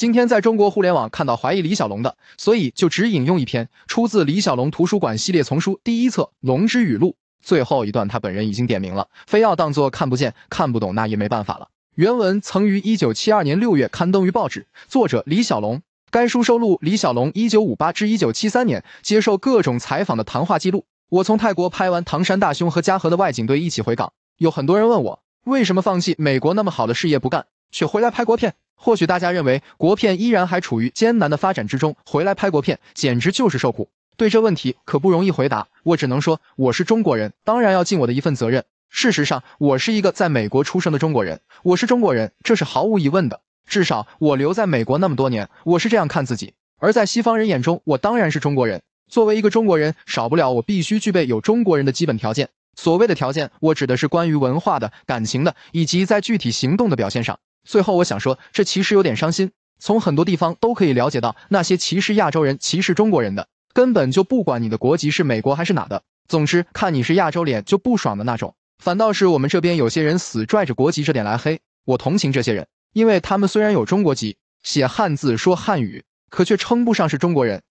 今天在中国互联网看到怀疑李小龙的，所以就只引用一篇出自《李小龙图书馆》系列丛书第一册《龙之语录》最后一段，他本人已经点名了，非要当做看不见、看不懂，那也没办法了。原文曾于1972年6月刊登于报纸，作者李小龙。该书收录李小龙1958至1973年接受各种采访的谈话记录。我从泰国拍完《唐山大兄》和《嘉禾》的外景队一起回港，有很多人问我为什么放弃美国那么好的事业不干。却回来拍国片，或许大家认为国片依然还处于艰难的发展之中，回来拍国片简直就是受苦。对这问题可不容易回答，我只能说我是中国人，当然要尽我的一份责任。事实上，我是一个在美国出生的中国人，我是中国人，这是毫无疑问的。至少我留在美国那么多年，我是这样看自己。而在西方人眼中，我当然是中国人。作为一个中国人，少不了我必须具备有中国人的基本条件。所谓的条件，我指的是关于文化、的感情的，以及在具体行动的表现上。最后，我想说，这其实有点伤心。从很多地方都可以了解到，那些歧视亚洲人、歧视中国人的，根本就不管你的国籍是美国还是哪的。总之，看你是亚洲脸就不爽的那种。反倒是我们这边有些人死拽着国籍这点来黑，我同情这些人，因为他们虽然有中国籍，写汉字、说汉语，可却称不上是中国人。